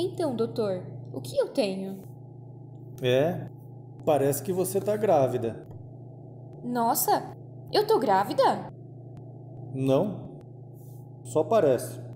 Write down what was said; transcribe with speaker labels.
Speaker 1: Então, doutor, o que eu tenho?
Speaker 2: É, parece que você tá grávida.
Speaker 1: Nossa, eu tô grávida?
Speaker 2: Não, só parece.